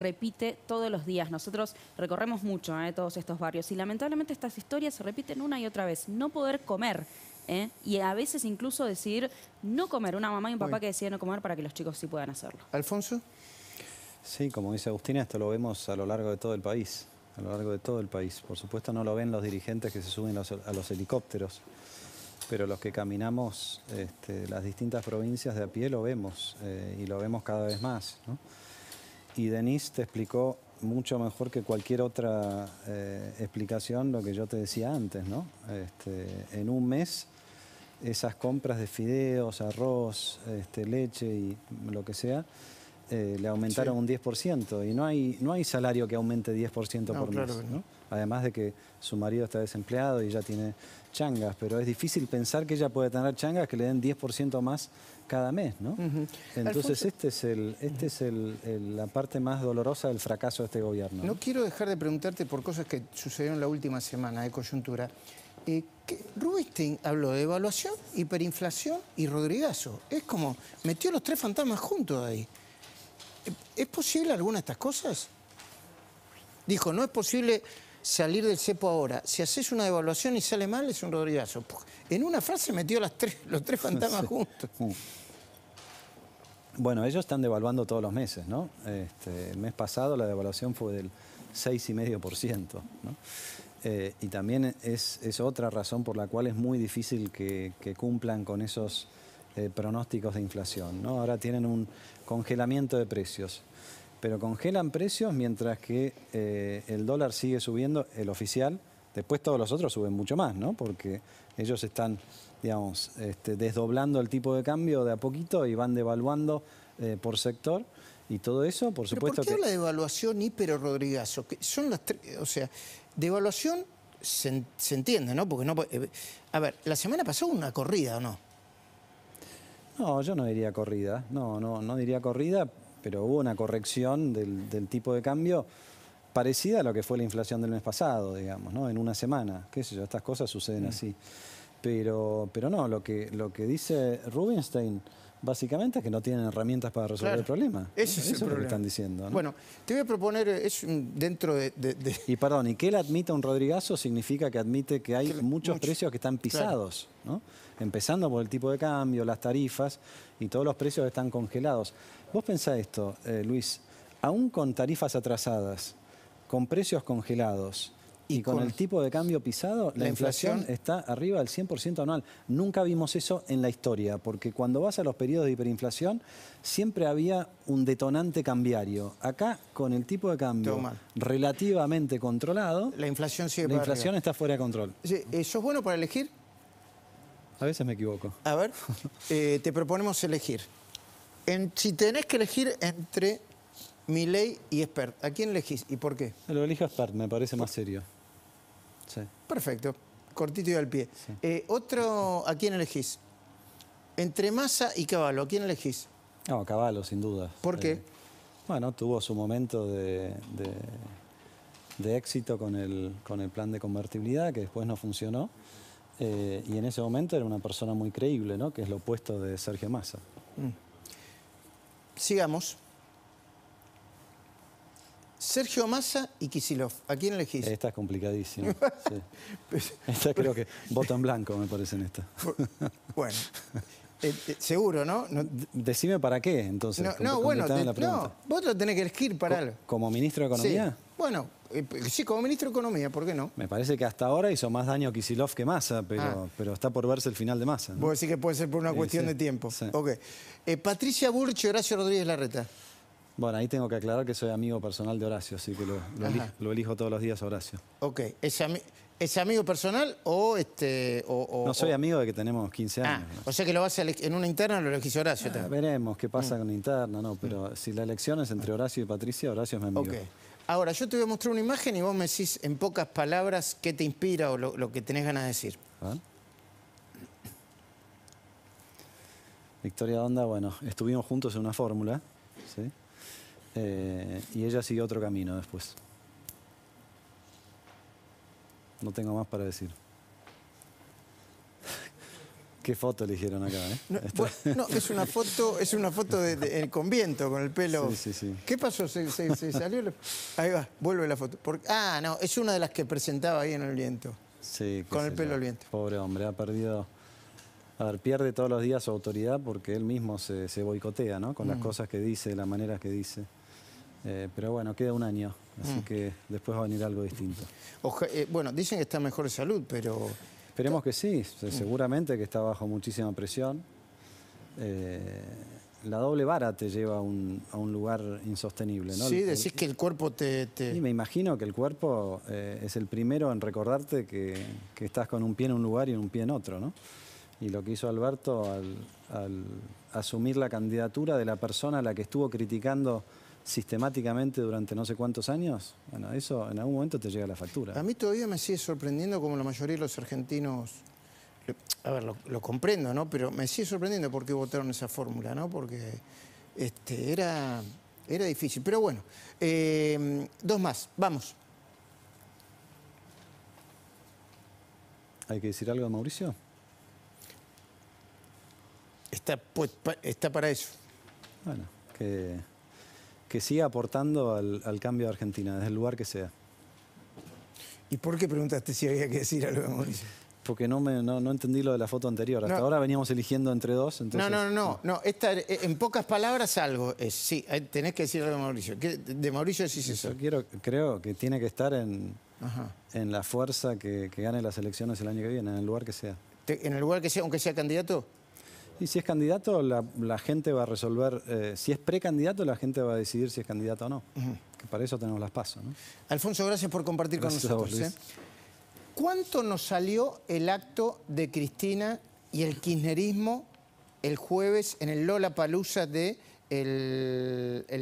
repite todos los días. Nosotros recorremos mucho ¿eh? todos estos barrios y lamentablemente estas historias se repiten una y otra vez. No poder comer. ¿eh? Y a veces incluso decidir no comer. Una mamá y un papá que deciden no comer para que los chicos sí puedan hacerlo. Alfonso. Sí, como dice Agustina, esto lo vemos a lo largo de todo el país. A lo largo de todo el país. Por supuesto no lo ven los dirigentes que se suben a los helicópteros. Pero los que caminamos este, las distintas provincias de a pie lo vemos eh, y lo vemos cada vez más y Denise te explicó mucho mejor que cualquier otra eh, explicación lo que yo te decía antes, ¿no? Este, en un mes, esas compras de fideos, arroz, este, leche y lo que sea, eh, le aumentaron un 10% y no hay, no hay salario que aumente 10% por mes. Además de que su marido está desempleado y ya tiene changas, pero es difícil pensar que ella puede tener changas que le den 10% más cada mes, ¿no? Entonces este es, el, este es la parte más dolorosa del fracaso de este gobierno. No quiero dejar de preguntarte por cosas que sucedieron la última semana de coyuntura. Eh, Rubinstein habló de evaluación, hiperinflación y Rodrigazo. Es como metió los tres fantasmas juntos ahí. ¿Es posible alguna de estas cosas? Dijo, no es posible salir del cepo ahora. Si haces una devaluación y sale mal, es un rodillazo. En una frase metió las tres, los tres fantasmas juntos. Uh. Bueno, ellos están devaluando todos los meses, ¿no? Este, el mes pasado la devaluación fue del 6,5%, ¿no? Eh, y también es, otra razón por la cual es muy difícil que, cumplan con esos eh, pronósticos de inflación. ¿no? Ahora tienen un, congelamiento de precios. Pero congelan precios mientras que eh, el dólar sigue subiendo, el oficial. Después todos los otros suben mucho más, ¿no? Porque ellos están, digamos, este, desdoblando el tipo de cambio de a poquito y van devaluando eh, por sector. Y todo eso, por supuesto qué que... devaluación hiper Rodrigazo? son las O sea, devaluación se, entiende, ¿no? Porque no... Eh, a ver, la semana pasó una corrida, no? No, yo no diría corrida, no, no, no diría corrida, pero hubo una corrección del, tipo de cambio parecida a lo que fue la inflación del mes pasado, digamos, ¿no? En una semana, qué sé yo, estas cosas suceden mm. así. Pero, pero no, lo que, lo que dice Rubinstein básicamente es que no tienen herramientas para resolver el problema. Eso es lo que están diciendo. Bueno, te voy a proponer, eh, es dentro de, Y perdón, y que él admita un Rodrigazo significa que admite que hay muchos precios que están pisados, ¿no? empezando por el tipo de cambio, las tarifas y todos los precios están congelados. Vos pensá esto, eh, Luis, aún con tarifas atrasadas, con precios congelados, y, con, el tipo de cambio pisado, la, inflación, está arriba del 100% anual. Nunca vimos eso en la historia, porque cuando vas a los periodos de hiperinflación, siempre había un detonante cambiario. Acá, con el tipo de cambio relativamente controlado, la inflación, sigue la inflación está fuera de control. ¿Eso eh, es bueno para elegir? A veces me equivoco. A ver, eh, te proponemos elegir. En, si tenés que elegir entre ley y Expert, ¿a quién elegís y por qué? Lo elijo Expert, me parece más serio. Perfecto, cortito y al pie. Eh, otro, ¿a quién elegís? Entre Massa y Caballo, ¿a quién elegís? No, Caballo, sin duda. ¿Por eh, qué? bueno, tuvo su momento de, éxito con el, plan de convertibilidad, que después no funcionó. Eh, y en ese momento era una persona muy creíble, ¿no? que es lo opuesto de Sergio Massa. Mm. Sigamos. Sergio Massa y Kisilov. ¿A quién elegís? Esta es complicadísima. Esta creo que voto en blanco, me parece en esta. bueno. Eh, eh, seguro, ¿no? Decime para qué, entonces. No, bueno, no, vos lo tenés que elegir para algo. ¿Como ministro de Economía? Bueno, eh, sí, como ministro de Economía, ¿por qué no? Me parece que hasta ahora hizo más daño Kisilov que Massa, pero, ah. pero está por verse el final de Massa. ¿no? Vos que puede ser por una cuestión de tiempo. Ok. Patricia Burch, Horacio Rodríguez Larreta. Bueno, ahí tengo que aclarar que soy amigo personal de Horacio, así que lo, elijo, todos los días a Horacio. Ok, ¿Es, amigo personal o este...? no, soy amigo de que tenemos 15 ah, años. Ah, O sea que lo vas a en una interna lo elegís Horacio ah, Veremos qué pasa mm. con interna, no, pero mm. si la elección es entre Horacio y Patricia, Horacio es mi amigo. Ok. Ahora, yo te voy a mostrar una imagen y vos me decís en pocas palabras qué te inspira o lo, que tenés ganas de decir. Victoria Onda, bueno, estuvimos juntos en una fórmula, ¿sí? Eh, y ella siguió otro camino después. No tengo más para decir. ¿Qué foto eligieron acá? ¿eh? No, es una foto, es una foto con el pelo. Sí, sí, sí. ¿Qué pasó? ¿Se, salió? Ahí va, vuelve la foto. ah, no, es una de las que presentaba ahí en el viento. Sí, con el pelo al viento. Pobre hombre, ha perdido. A ver, pierde todos los días su autoridad porque él mismo se, boicotea, ¿no? Con las mm. cosas que dice, las maneras que dice. Eh, pero bueno, queda un año, así mm. que después va a venir algo distinto. Eh, bueno, dicen que está mejor de salud, pero... Esperemos que sí, seguramente que está bajo muchísima presión. Eh, la doble vara te lleva a un, lugar insostenible, ¿no? Sí, decís que el cuerpo te, me imagino que el cuerpo es el primero en recordarte que, estás con un pie en un lugar y un pie en otro, ¿no? Y lo que hizo Alberto al asumir la candidatura de la persona a la que estuvo criticando sistemáticamente durante no sé cuántos años, bueno, eso en algún momento te llega la factura. A mí todavía me sigue sorprendiendo como la mayoría de los argentinos, a ver, lo, comprendo, ¿no? Pero me sigue sorprendiendo por qué votaron esa fórmula, ¿no? Porque este, era, era difícil. Pero bueno, eh, dos más, vamos. ¿Hay que decir algo a Mauricio? Está, pues, está para eso. Bueno, que que siga aportando al, cambio de Argentina, desde el lugar que sea. ¿Y por qué preguntaste si había que decir algo de Mauricio? Porque no, me, no, entendí lo de la foto anterior. Hasta ahora veníamos eligiendo entre dos. No, no, no, eh, en pocas palabras algo es. Sí, eh, tenés que decir algo de Mauricio. de Mauricio decís eso. Yo quiero, creo que tiene que estar en, en la fuerza que, gane las elecciones el año que viene, en el lugar que sea. ¿En el lugar que sea, aunque sea candidato? Y si es candidato, la, gente va a resolver, eh, si es precandidato, la gente va a decidir si es candidato o no. Que para eso tenemos las pasos. Alfonso, gracias por compartir con nosotros. ¿eh? ¿Cuánto nos salió el acto de Cristina y el kirchnerismo el jueves en el Lola Palusa de el